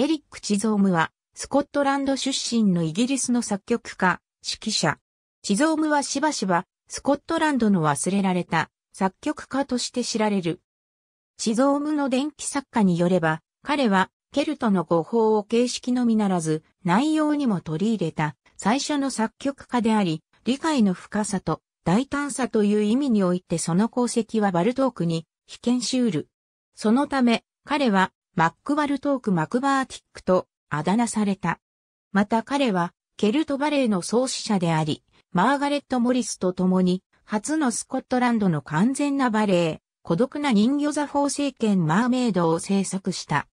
エリック・チゾームは、スコットランド出身のイギリスの作曲家、指揮者。チゾームはしばしば、スコットランドの忘れられた作曲家として知られる。チゾームの伝記作家によれば、彼は、ケルトの語法を形式のみならず、内容にも取り入れた最初の作曲家であり、理解の深さと大胆さという意味においてその功績はバルトークに被験しうる。そのため、彼はマックバルトーク・マクバーティックとあだ名された。また彼は、ケルトバレーの創始者であり、マーガレット・モリスと共に、初のスコットランドの完全なバレー、孤独な人魚座法政権マーメイドを制作した。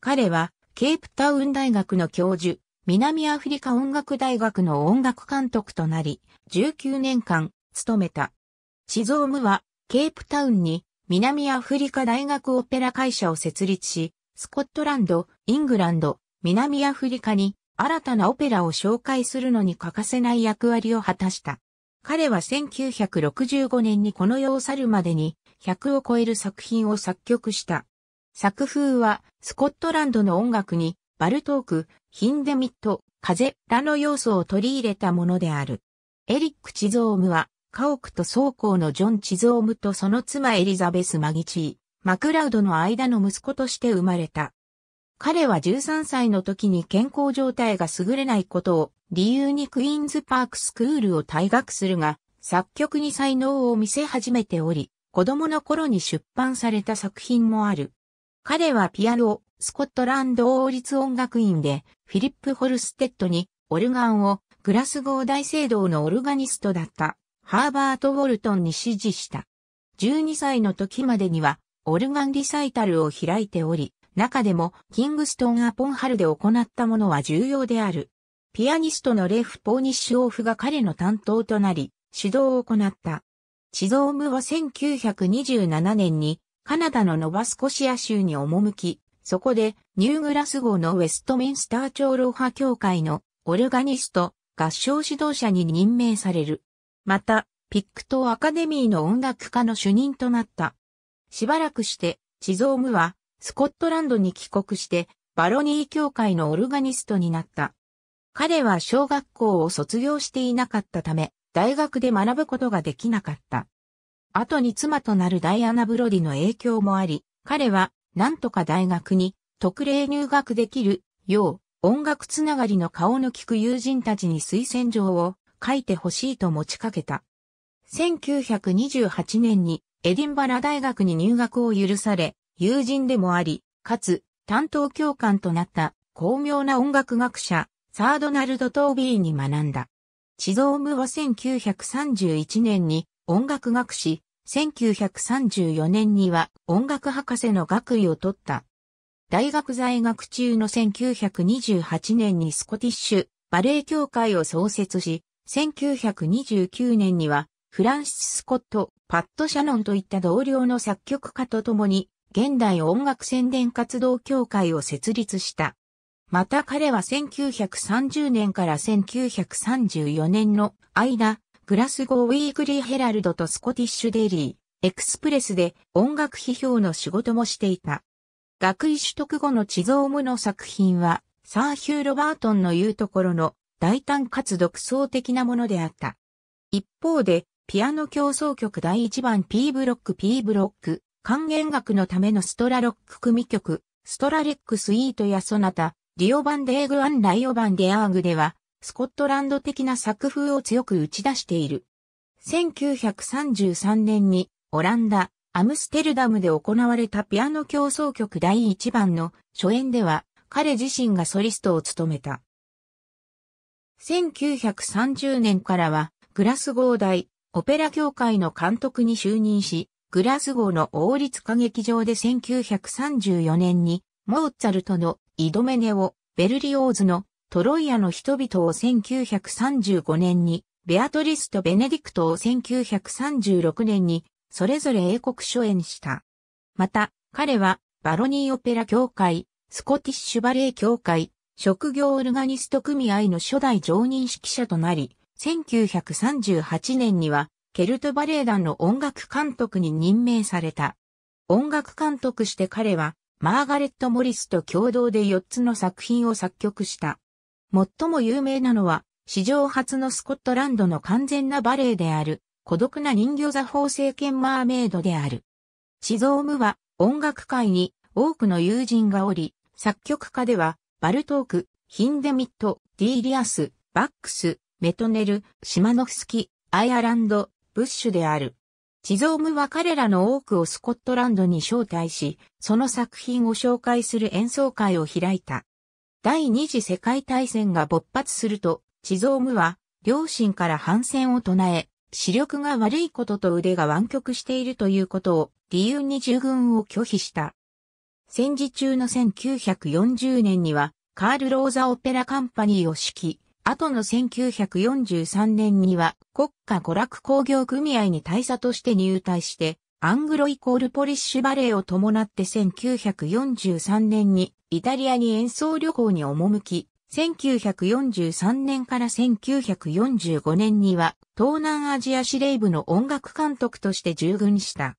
彼は、ケープタウン大学の教授、南アフリカ音楽大学の音楽監督となり、19年間、務めた。チゾームは、ケープタウンに、南アフリカ大学オペラ会社を設立し、スコットランド、イングランド、南アフリカに新たなオペラを紹介するのに欠かせない役割を果たした。彼は1965年にこの世を去るまでに100を超える作品を作曲した。作風はスコットランドの音楽にバルトーク、ヒンデミット、風らの要素を取り入れたものである。エリック・チゾームは家屋と双庫のジョン・チゾームとその妻エリザベス・マギチー。マクラウドの間の息子として生まれた。彼は13歳の時に健康状態が優れないことを理由にクイーンズパークスクールを退学するが、作曲に才能を見せ始めており、子供の頃に出版された作品もある。彼はピアノ、スコットランド王立音楽院でフィリップ・ホルステッドにオルガンをグラスゴー大聖堂のオルガニストだったハーバート・ウォルトンに指示した。12歳の時までにはオルガンリサイタルを開いており、中でもキングストン・アポンハルで行ったものは重要である。ピアニストのレフ・ポーニッシュ・オーフが彼の担当となり、指導を行った。チゾームは1927年にカナダのノバスコシア州に赴き、そこでニューグラス号のウェストミンスター長老派協会のオルガニスト、合唱指導者に任命される。また、ピックトアカデミーの音楽家の主任となった。しばらくして、チゾームは、スコットランドに帰国して、バロニー教会のオルガニストになった。彼は小学校を卒業していなかったため、大学で学ぶことができなかった。後に妻となるダイアナ・ブロディの影響もあり、彼は、なんとか大学に、特例入学できる、よう、音楽つながりの顔の利く友人たちに推薦状を書いてほしいと持ちかけた。1928年にエディンバラ大学に入学を許され、友人でもあり、かつ、担当教官となった、巧妙な音楽学者、サードナルド・トービーに学んだ。チゾームは1931年に音楽学士、1934年には音楽博士の学位を取った。大学在学中の1928年にスコティッシュバレエ協会を創設し、1929年にはフランシス・スコットパット・シャノンといった同僚の作曲家と共に、現代音楽宣伝活動協会を設立した。また彼は1930年から1934年の間、グラスゴー・ウィークリー・ヘラルドとスコティッシュ・デイリー、エクスプレスで音楽批評の仕事もしていた。学位取得後の地蔵無の作品は、サーヒュー・ロバートンの言うところの大胆かつ独創的なものであった。一方で、ピアノ競争曲第1番 P ブロック P ブロック、還元楽のためのストラロック組曲、ストラレックスイートやソナタ、リオバンデーグアンライオバンデアーグでは、スコットランド的な作風を強く打ち出している。1933年に、オランダ、アムステルダムで行われたピアノ競争曲第1番の初演では、彼自身がソリストを務めた。1930年からは、グラスゴー大、オペラ協会の監督に就任し、グラスゴーの王立歌劇場で1934年に、モーツァルトのイドメネを、ベルリオーズのトロイアの人々を1935年に、ベアトリスとベネディクトを1936年に、それぞれ英国初演した。また、彼は、バロニーオペラ協会、スコティッシュバレー協会、職業オルガニスト組合の初代常任指揮者となり、1938年には、ケルトバレエ団の音楽監督に任命された。音楽監督して彼は、マーガレット・モリスと共同で4つの作品を作曲した。最も有名なのは、史上初のスコットランドの完全なバレエである、孤独な人魚座法聖剣マーメイドである。シゾームは音楽界に多くの友人がおり、作曲家では、バルトーク、ヒンデミット、ディーリアス、バックス、メトネル、シマノフスキ、アイアランド、ブッシュである。地蔵ムは彼らの多くをスコットランドに招待し、その作品を紹介する演奏会を開いた。第二次世界大戦が勃発すると、地蔵ムは両親から反戦を唱え、視力が悪いことと腕が湾曲しているということを理由に従軍を拒否した。戦時中の1940年には、カール・ローザ・オペラカンパニーを指揮、後の1943年には国家娯楽工業組合に大佐として入隊して、アングロイコールポリッシュバレエを伴って1943年にイタリアに演奏旅行に赴き、1943年から1945年には東南アジア司令部の音楽監督として従軍した。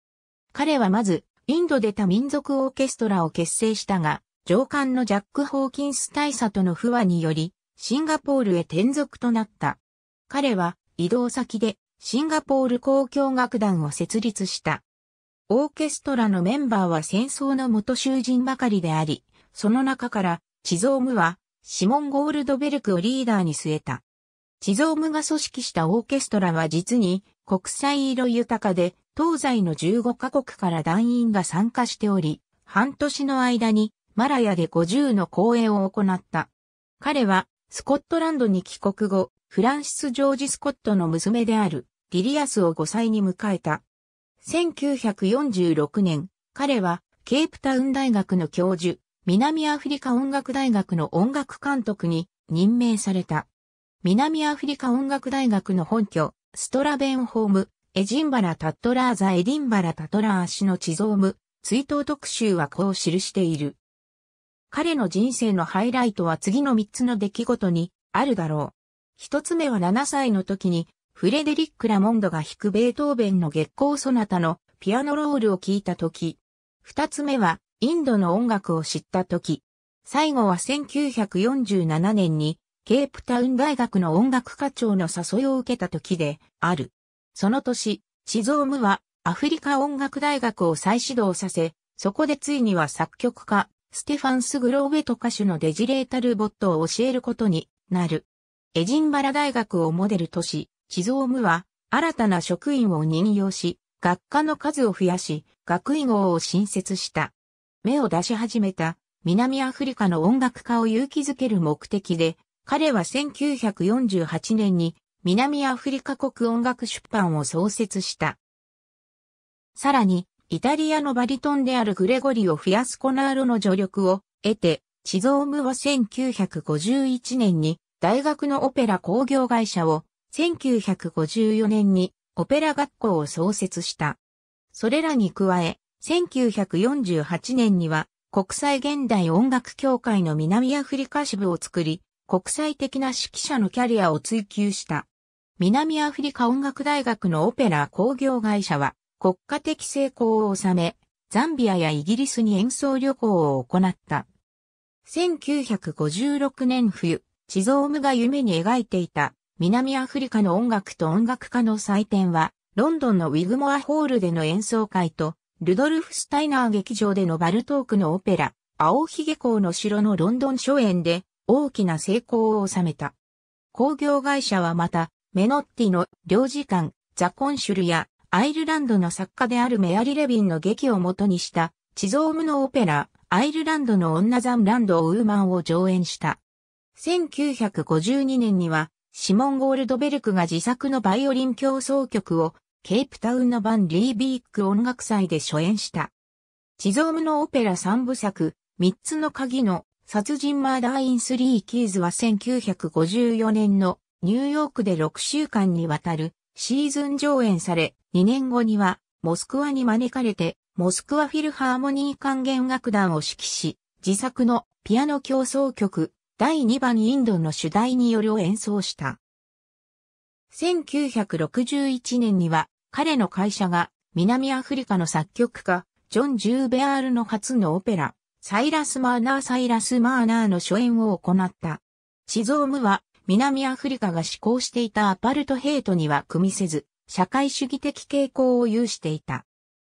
彼はまずインドで多民族オーケストラを結成したが、上官のジャック・ホーキンス大佐との不和により、シンガポールへ転属となった。彼は移動先でシンガポール交響楽団を設立した。オーケストラのメンバーは戦争の元囚人ばかりであり、その中から地蔵ムはシモン・ゴールドベルクをリーダーに据えた。地蔵ムが組織したオーケストラは実に国際色豊かで東西の15カ国から団員が参加しており、半年の間にマラヤで50の公演を行った。彼はスコットランドに帰国後、フランシス・ジョージ・スコットの娘であるリリアスを5歳に迎えた。1946年、彼はケープタウン大学の教授、南アフリカ音楽大学の音楽監督に任命された。南アフリカ音楽大学の本拠、ストラベンホーム、エジンバラ・タットラーザ・エディンバラ・タトラー氏の地蔵ム、追悼特集はこう記している。彼の人生のハイライトは次の3つの出来事にあるだろう。一つ目は7歳の時にフレデリック・ラモンドが弾くベートーベンの月光ソナタのピアノロールを聴いた時。二つ目はインドの音楽を知った時。最後は1947年にケープタウン大学の音楽課長の誘いを受けた時である。その年、チゾームはアフリカ音楽大学を再始動させ、そこでついには作曲家、ステファンス・グローベト歌手のデジレータルボットを教えることになる。エジンバラ大学をモデルとし、地蔵無は新たな職員を任用し、学科の数を増やし、学位号を新設した。目を出し始めた南アフリカの音楽家を勇気づける目的で、彼は1948年に南アフリカ国音楽出版を創設した。さらに、イタリアのバリトンであるグレゴリオ・フィアスコナーロの助力を得て、チゾームは1951年に大学のオペラ工業会社を、1954年にオペラ学校を創設した。それらに加え、1948年には国際現代音楽協会の南アフリカ支部を作り、国際的な指揮者のキャリアを追求した。南アフリカ音楽大学のオペラ工業会社は、国家的成功を収め、ザンビアやイギリスに演奏旅行を行った。1956年冬、地蔵ムが夢に描いていた南アフリカの音楽と音楽家の祭典は、ロンドンのウィグモアホールでの演奏会と、ルドルフ・スタイナー劇場でのバルトークのオペラ、青髭公の城のロンドン初演で大きな成功を収めた。工業会社はまた、メノッティの領事館、ザ・コンシュルやアイルランドの作家であるメアリ・レビンの劇を元にした地蔵無のオペラ、アイルランドの女ザンランド・ウーマンを上演した。1952年には、シモン・ゴールドベルクが自作のバイオリン競争曲を、ケープタウンのバン・リービーク音楽祭で初演した。地蔵無のオペラ3部作、3つの鍵の殺人マーダー・イン・スリー・キーズは1954年のニューヨークで6週間にわたるシーズン上演され、2年後には、モスクワに招かれて、モスクワフィルハーモニー管弦楽団を指揮し、自作のピアノ競争曲、第2番インドの主題によるを演奏した。1961年には、彼の会社が、南アフリカの作曲家、ジョン・ジューベアールの初のオペラ、サイラス・マーナー・サイラス・マーナーの初演を行った。チゾームは南アフリカが施行していたアパルトヘイトには組みせず、社会主義的傾向を有していた。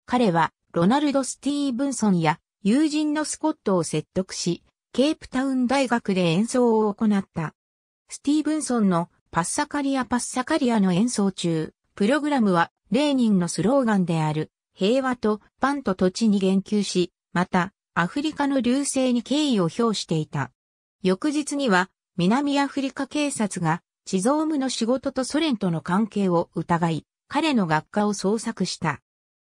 彼は、ロナルド・スティーブンソンや友人のスコットを説得し、ケープタウン大学で演奏を行った。スティーブンソンのパッサカリア・パッサカリアの演奏中、プログラムはレーニンのスローガンである平和とパンと土地に言及し、またアフリカの流星に敬意を表していた。翌日には南アフリカ警察が地蔵務の仕事とソ連との関係を疑い、彼の学科を捜索した。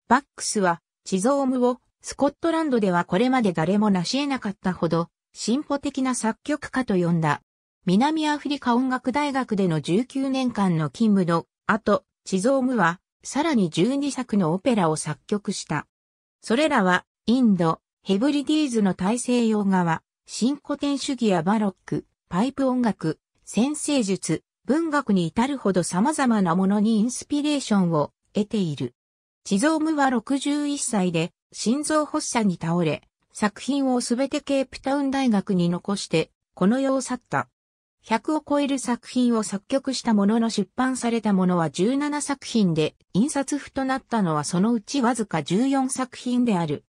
バックスは地蔵務をスコットランドではこれまで誰も成し得なかったほど進歩的な作曲家と呼んだ。南アフリカ音楽大学での19年間の勤務の後、地蔵務はさらに12作のオペラを作曲した。それらはインド、ヘブリディーズの大西洋側、新古典主義やバロック、パイプ音楽、先生術、文学に至るほど様々なものにインスピレーションを得ている。地蔵無は61歳で心臓発作に倒れ、作品をすべてケープタウン大学に残して、この世を去った。100を超える作品を作曲したものの出版されたものは17作品で、印刷譜となったのはそのうちわずか14作品である。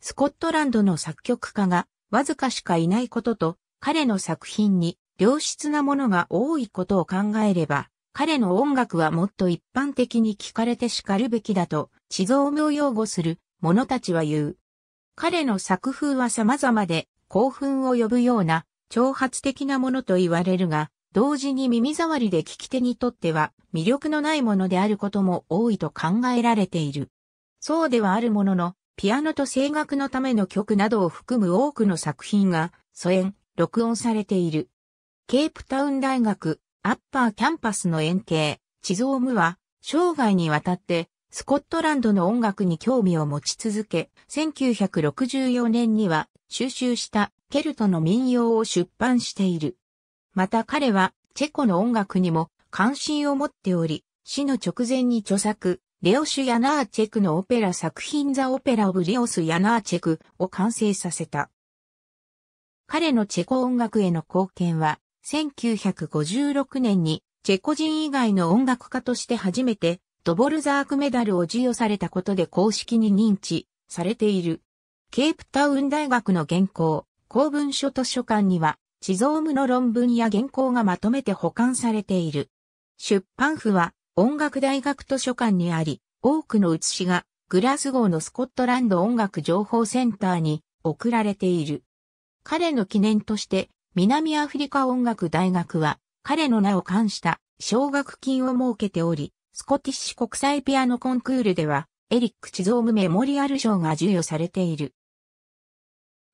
スコットランドの作曲家がわずかしかいないことと、彼の作品に良質なものが多いことを考えれば、彼の音楽はもっと一般的に聞かれて叱るべきだと、地蔵無を擁護する者たちは言う。彼の作風は様々で、興奮を呼ぶような、挑発的なものと言われるが、同時に耳障りで聞き手にとっては魅力のないものであることも多いと考えられている。そうではあるものの、ピアノと声楽のための曲などを含む多くの作品が、疎遠、録音されている。ケープタウン大学アッパーキャンパスの円形、地蔵無は生涯にわたってスコットランドの音楽に興味を持ち続け、1964年には収集したケルトの民謡を出版している。また彼はチェコの音楽にも関心を持っており、死の直前に著作、レオシュ・ヤナーチェクのオペラ作品ザ・オペラ・オブ・レオス・ヤナーチェクを完成させた。彼のチェコ音楽への貢献は、1956年にチェコ人以外の音楽家として初めてドボルザークメダルを授与されたことで公式に認知されている。ケープタウン大学の原稿、公文書図書館には、地蔵無の論文や原稿がまとめて保管されている。出版譜は音楽大学図書館にあり、多くの写しがグラスゴーのスコットランド音楽情報センターに送られている。彼の記念として、南アフリカ音楽大学は、彼の名を冠した奨学金を設けており、スコティッシュ国際ピアノコンクールでは、エリック・チゾームメモリアル賞が授与されている。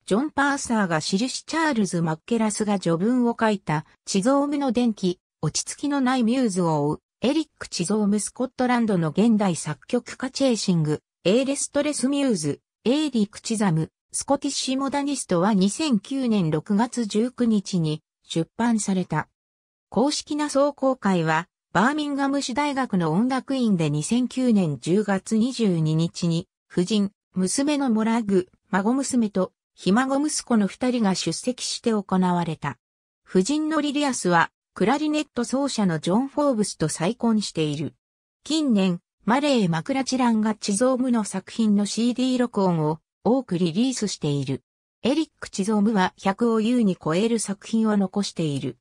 ジョン・パーサーが印チャールズ・マッケラスが序文を書いた、チゾームの電気、落ち着きのないミューズを追う、エリック・チゾーム・スコットランドの現代作曲家チェーシング、エーレストレス・ミューズ、エーリック・チザム、スコティッシュモダニストは2009年6月19日に出版された。公式な総公開は、バーミンガム市大学の音楽院で2009年10月22日に、夫人、娘のモラグ、孫娘と、ひ孫息子の二人が出席して行われた。夫人のリリアスは、クラリネット奏者のジョン・フォーブスと再婚している。近年、マレー・マクラチランが地蔵無の作品の CD 録音を多くリリースしている。エリック・チゾームは100を優に超える作品を残している。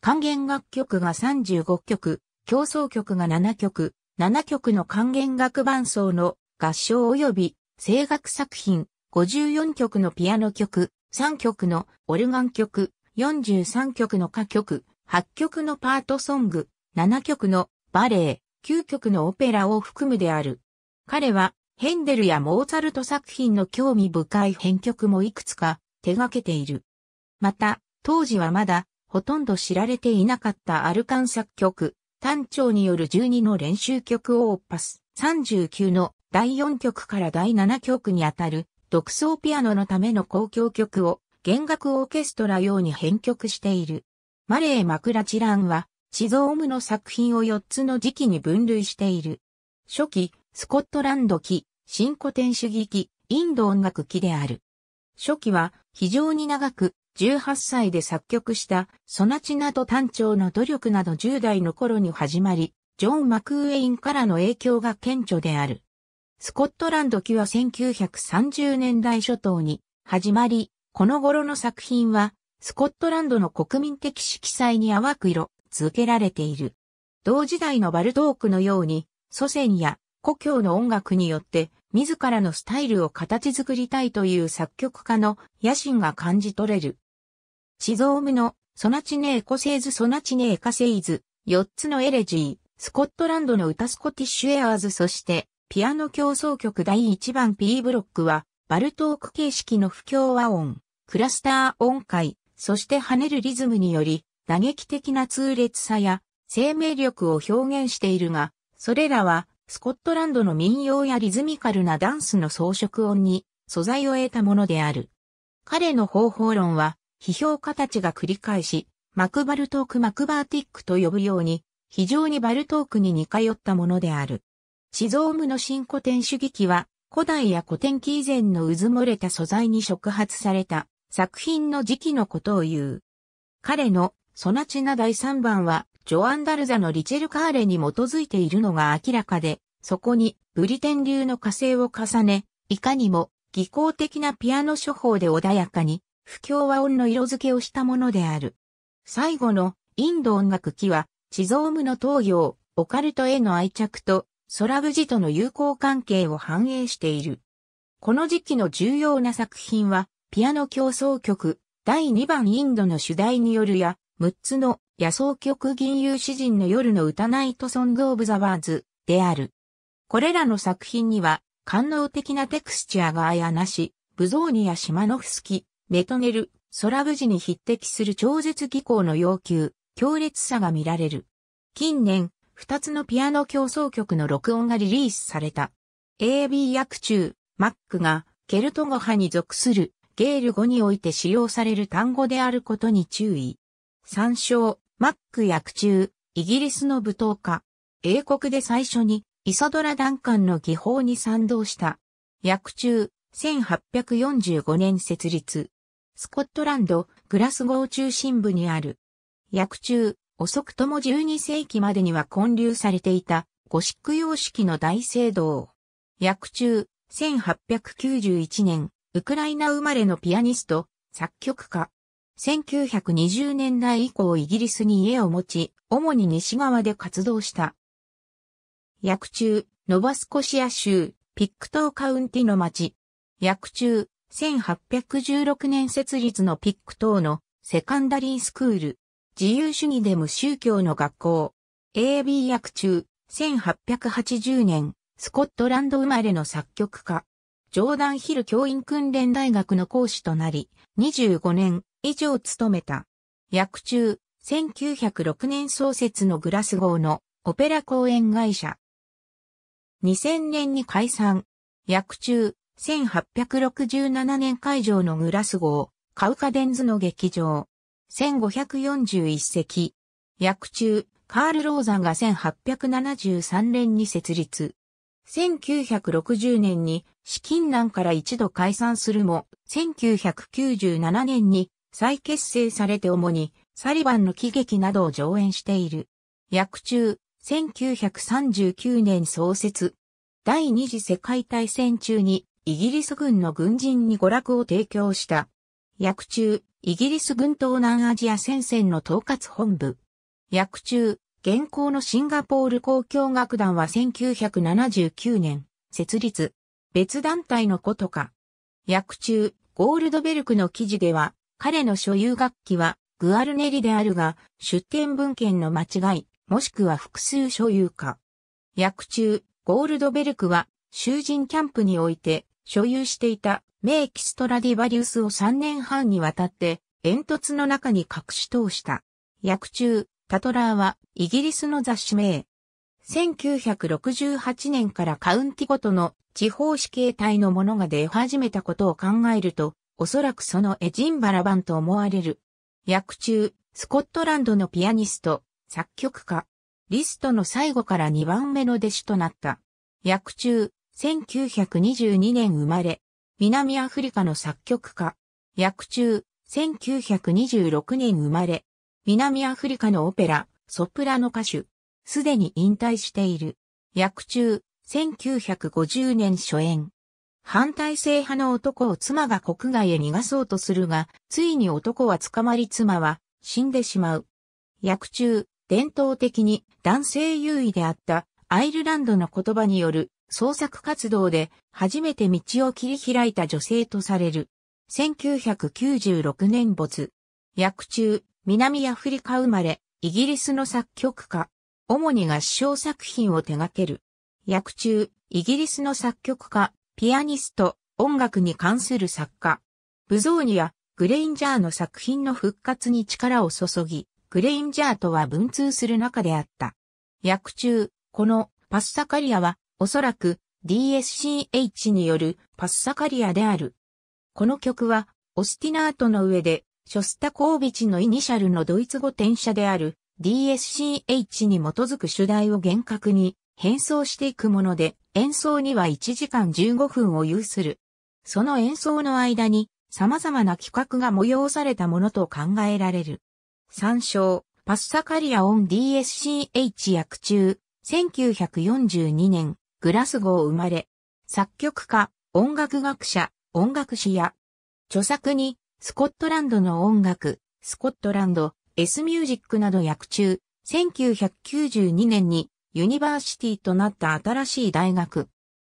還元楽曲が35曲、競争曲が7曲、7曲の還元楽伴奏の合唱及び声楽作品、54曲のピアノ曲、3曲のオルガン曲、43曲の歌曲、8曲のパートソング、7曲のバレエ、9曲のオペラを含むである。彼はヘンデルやモーツァルト作品の興味深い編曲もいくつか手掛けている。また、当時はまだほとんど知られていなかったアルカン作曲、単調による12の練習曲をオッパス39の第4曲から第7曲にあたる独奏ピアノのための公共曲を弦楽オーケストラ用に編曲している。マレー・マクラチランは、地蔵ームの作品を4つの時期に分類している。初期、スコットランド期、新古典主義期、インド音楽期である。初期は非常に長く、18歳で作曲したソナチナと単調の努力など10代の頃に始まり、ジョン・マクウェインからの影響が顕著である。スコットランド期は1930年代初頭に始まり、この頃の作品はスコットランドの国民的色彩に淡く色続けられている。同時代のバルトークのように祖先や故郷の音楽によって自らのスタイルを形作りたいという作曲家の野心が感じ取れる。シゾームのソナチネエコセイズソナチネエカセイズ、四つのエレジー、スコットランドの歌スコティッシュエアーズそしてピアノ競奏曲第1番 P ブロックはバルトーク形式の不協和音、クラスター音階、そして跳ねるリズムにより打撃的な痛烈さや生命力を表現しているが、それらはスコットランドの民謡やリズミカルなダンスの装飾音に素材を得たものである。彼の方法論は、批評家たちが繰り返し、マクバルトーク・マクバーティックと呼ぶように、非常にバルトークに似通ったものである。シゾームの新古典主義機は、古代や古典期以前の渦漏れた素材に触発された作品の時期のことを言う。彼のソナチナ第3番はジョアン・ダルザのリチェル・カーレに基づいているのが明らかで、そこにブリテン流の火星を重ね、いかにも技巧的なピアノ処方で穏やかに、不協和音の色付けをしたものである。最後のインド音楽期は、地蔵無の東洋、オカルトへの愛着と、ソラブジとの友好関係を反映している。この時期の重要な作品は、ピアノ競争曲、第2番インドの主題によるや、6つの野草曲銀融詩人の夜の歌ナイトソングオブザワーズである。これらの作品には、官能的なテクスチャーがあやなし、ブゾーニやシマノフスキ、メトネル、ソラブジに匹敵する超絶技巧の要求、強烈さが見られる。近年、二つのピアノ競争曲の録音がリリースされた。AB 役中、マックが、ケルト語派に属する、ゲール語において使用される単語であることに注意。参照、マック薬中、イギリスの舞踏家。英国で最初に、イサドラ・ダンカンの技法に賛同した。薬中、1845年設立。スコットランド、グラスゴー中心部にある。薬中、遅くとも12世紀までには建立されていた、ゴシック様式の大聖堂。薬中、1891年、ウクライナ生まれのピアニスト、作曲家、1920年代以降イギリスに家を持ち、主に西側で活動した。薬中、ノバスコシア州、ピック島カウンティの町。薬中、1816年設立のピック島のセカンダリースクール。自由主義で無宗教の学校。AB 薬中、1880年、スコットランド生まれの作曲家。ジョーダンヒル教員訓練大学の講師となり、25年、以上務めた。役中、1906年創設のグラス号のオペラ公演会社。2000年に解散。役中、1867年会場のグラス号、カウカデンズの劇場。1541席。役中、カール・ローザンが1873年に設立。1960年に資金難から一度解散するも、1997年に再結成されて主にサリバンの喜劇などを上演している。役中、1939年創設。第二次世界大戦中にイギリス軍の軍人に娯楽を提供した。役中、イギリス軍東南アジア戦線の統括本部。役中、現行のシンガポール交響楽団は1979年、設立。別団体のことか。役中、ゴールドベルクの記事では、彼の所有楽器はグアルネリであるが、出典文献の間違い、もしくは複数所有か。役中、ゴールドベルクは囚人キャンプにおいて所有していた名キストラディバリウスを3年半にわたって煙突の中に隠し通した。役中、タトラーはイギリスの雑誌名。1968年からカウンティごとの地方死刑隊のものが出始めたことを考えると、おそらくそのエジンバラ版と思われる。役中、スコットランドのピアニスト、作曲家、リストの最後から2番目の弟子となった。役中、1922年生まれ、南アフリカの作曲家。役中、1926年生まれ、南アフリカのオペラ、ソプラノ歌手。すでに引退している。役中、1950年初演。反体制派の男を妻が国外へ逃がそうとするが、ついに男は捕まり妻は死んでしまう。役中、伝統的に男性優位であったアイルランドの言葉による創作活動で初めて道を切り開いた女性とされる。1996年没。役中、南アフリカ生まれ、イギリスの作曲家。主に合唱作品を手掛ける。役中、イギリスの作曲家、ピアニスト、音楽に関する作家。ブゾーニア、グレインジャーの作品の復活に力を注ぎ、グレインジャーとは文通する中であった。役中、このパッサカリアはおそらく DSCH によるパッサカリアである。この曲はオスティナートの上でショスタコービチのイニシャルのドイツ語転写である DSCH に基づく主題を厳格に変装していくもので、演奏には1時間15分を有する。その演奏の間に様々な企画が催されたものと考えられる。参照、パッサカリア・オン・ DSCH 役中、1942年、グラスゴー生まれ、作曲家、音楽学者、音楽史や、著作に、スコットランドの音楽、スコットランド、S ミュージックなど役中、1992年にユニバーシティとなった新しい大学。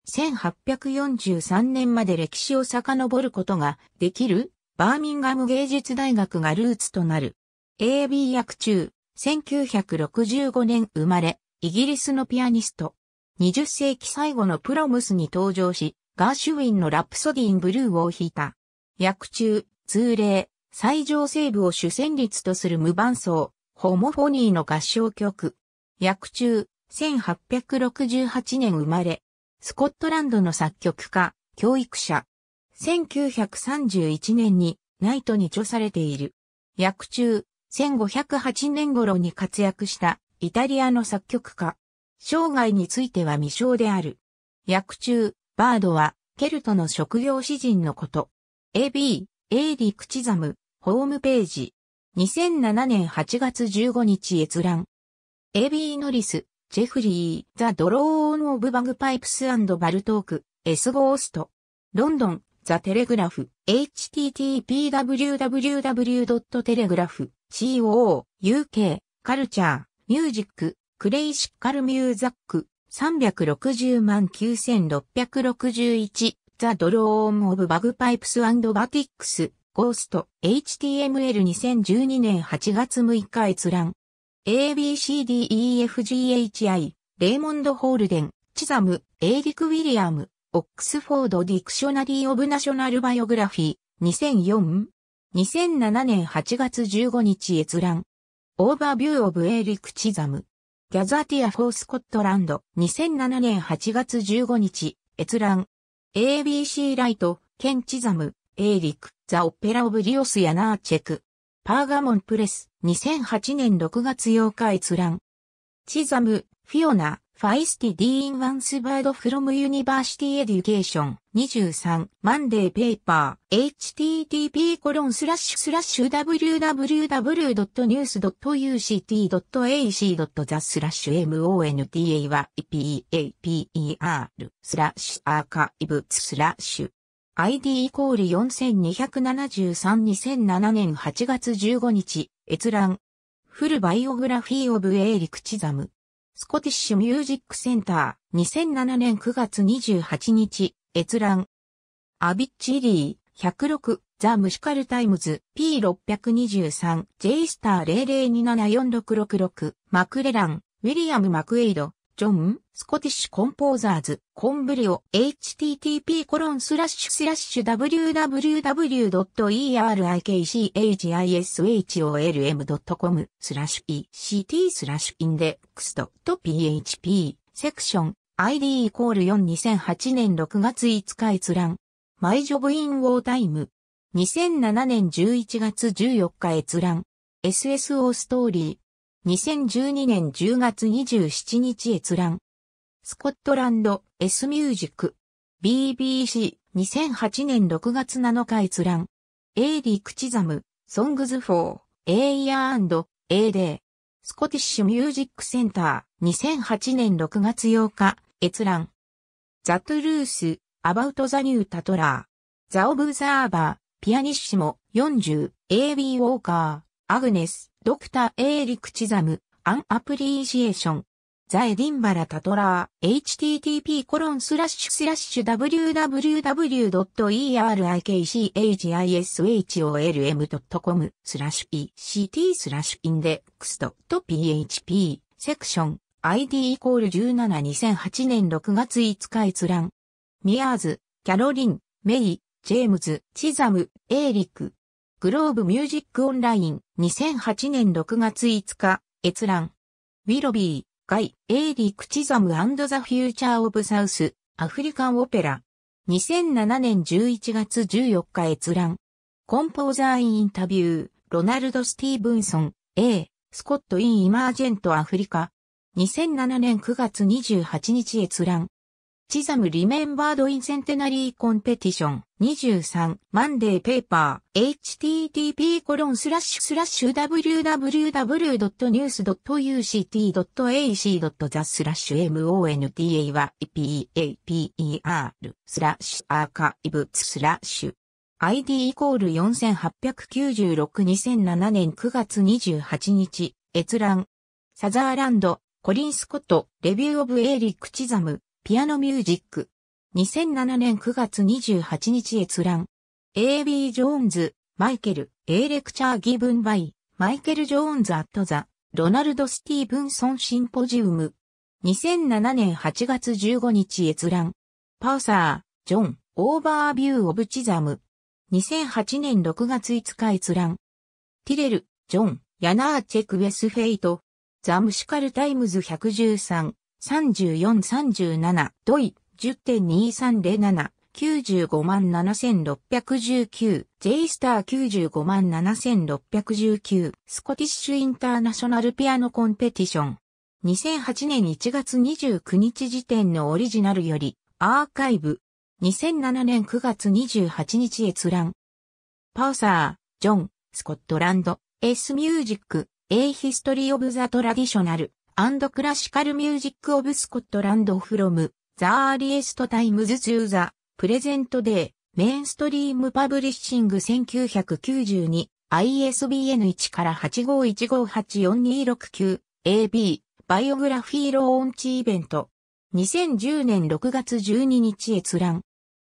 1843年まで歴史を遡ることができるバーミンガム芸術大学がルーツとなる。AB 役中、1965年生まれ、イギリスのピアニスト。20世紀最後のプロムスに登場し、ガーシュウィンのラプソディンブルーを弾いた。役中、通例、最上西部を主旋律とする無伴奏、ホモフォニーの合唱曲。役中、1868年生まれ、スコットランドの作曲家、教育者。1931年にナイトに著されている。役中、1508年頃に活躍したイタリアの作曲家。生涯については未詳である。役中、バードは、ケルトの職業詩人のこと。AB、A リクチザム、ホームページ。2007年8月15日閲覧。AB ノリス、ジェフリー、ザ・ドローン・オブ・バグパイプスバルトーク、エス・ゴースト。ロンドン、ザ・テレグラフ、http://www.telegraph.co.uk、カルチャー、ミュージック、クレイシッカル・ミューザック、360万9661、ザ・ドローン・オブ・バグパイプスバティックス、ゴースト、HTML2012 年8月6日閲覧。ABCDEFGHI、レイモンド・ホールデン、チザム、エイリク・ウィリアム、オックスフォード・ディクショナリー・オブ・ナショナル・バイオグラフィー、2004?2007 年8月15日閲覧。オーバービュー・オブ・エイリク・チザム。ギャザティア・フォー・スコットランド、2007年8月15日、閲覧。ABC ライト、ケン・チザム、エイリク、ザ・オペラ・オブ・リオス・ヤナーチェク。パーガモンプレス、2008年6月8日閲覧。チザム、フィオナ、ファイスティ・ディーン・ワンスバード・フロム・ユニバーシティ・エデュケーション、23、マンデー・ペーパー、http コロンスラッシュスラッシュ www.news.uct.ac.the スラッシュ m o n d a は paper スラッシュアーカイブスラッシュ ID イコール4273-2007年8月15日、閲覧。フルバイオグラフィーオブエーリクチザム。スコティッシュミュージックセンター、2007年9月28日、閲覧。アビッチリー、106、ザ・ムシカルタイムズ、P623、J スター002746666、マクレラン、ウィリアム・マクエイド、ジョン、スコティッシュコンポーザーズ、コンブリオ、http コロンスラッシュスラッシュ www.erikchisolm.com h スラッシュ ect スラッシュインデックスと php セクション id イコール4 2008年6月5日閲覧マイジョブインウォータイム2007年11月14日閲覧 SSO ストーリー2012年10月27日閲覧。スコットランド S ミュージック BBC 2008年6月7日閲覧。エイリー・クチザム、ソングズ・フォー、エイヤーエイデー。スコティッシュ・ミュージック・センター2008年6月8日閲覧。ザ・トゥルース、アバウト・ザ・ニュー・タトラー。ザ・オブザーバー、ピアニッシモ40、AB ウォーカー、アグネス。ドクター・エーリク・チザム、アン・アプリーシエーション。ザ・エディンバラ・タトラー、http コロンスラッシュスラッシュ www.erikchisolm.com h スラッシュ ect スラッシュインデックスと php セクション ID イコール172008年6月5日閲覧。ミアーズ、キャロリン、メイ、ジェームズ、チザム、エーリック、グローブミュージックオンライン2008年6月5日閲覧ウィロビー、ガイ、エイリ・ー・クチザムザ・フューチャー・オブ・サウス、アフリカン・オペラ。2007年11月14日閲覧。コンポーザー・インタビュー、ロナルド・スティーブンソン、A、スコット・イン・イマージェント・アフリカ。2007年9月28日閲覧。チザムリメンバードインセンテナリーコンペティション23マンデーペーパー http コロンスラッシュスラッシュ www.news.uct.ac.the スラッシュ monday paper スラッシュアーカイブスラッシュ ID イコール4896-2007年9月28日、閲覧。サザーランド、コリン・スコット、レビュー・オブ・エーリック・チザム、ピアノミュージック。2007年9月28日閲覧。A.B. ジョーンズ、マイケル、A レクチャーギブンバイ、マイケル・ジョーンズ・アットザ、ロナルド・スティーブンソン・シンポジウム。2007年8月15日閲覧。パーサー、ジョン、オーバービュー・オブ・チザム。2008年6月5日閲覧。ティレル、ジョン、ヤナーチェク・ウェスフェイト。ザ・ムシカル・タイムズ113。3437、ドイ、10.2307、95 7619、J スター95 7619、スコティッシュインターナショナルピアノコンペティション。2008年1月29日時点のオリジナルより、アーカイブ。2007年9月28日閲覧。パーサー、ジョン、スコットランド、エースミュージック、A History of the Traditional。アンドクラシカルミュージックオブスコットランドフロムザーリエストタイムズツーザープレゼントデーメインストリームパブリッシング1992 ISBN 1から85158426 AB バイオグラフィーローンチイベント2010年6月12日閲覧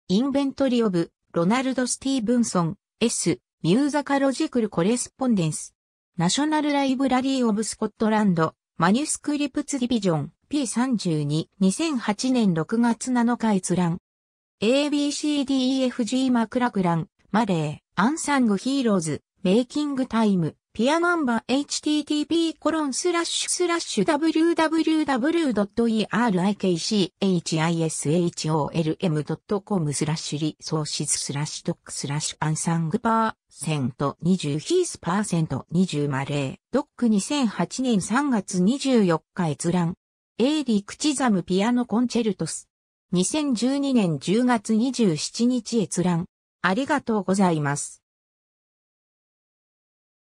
インベントリオブロナルド・スティーブンソン S ミューザカロジクルコレスポンデンスナショナルライブラリーオブスコットランドマニュスクリプツディビジョン P32 2008年6月7日閲覧 ABCDEFG マクラクランマレーアンサングヒーローズメイキングタイムピアナンバー http コロンスラッシュスラッシュ www.erikchisholm.com スラッシュリソーシズスラッシュドックスラッシュアンサングパーセント20ヒースパーセント20マレードック2008年3月24日閲覧エイリクチザムピアノコンチェルトス2012年10月27日閲覧ありがとうございます。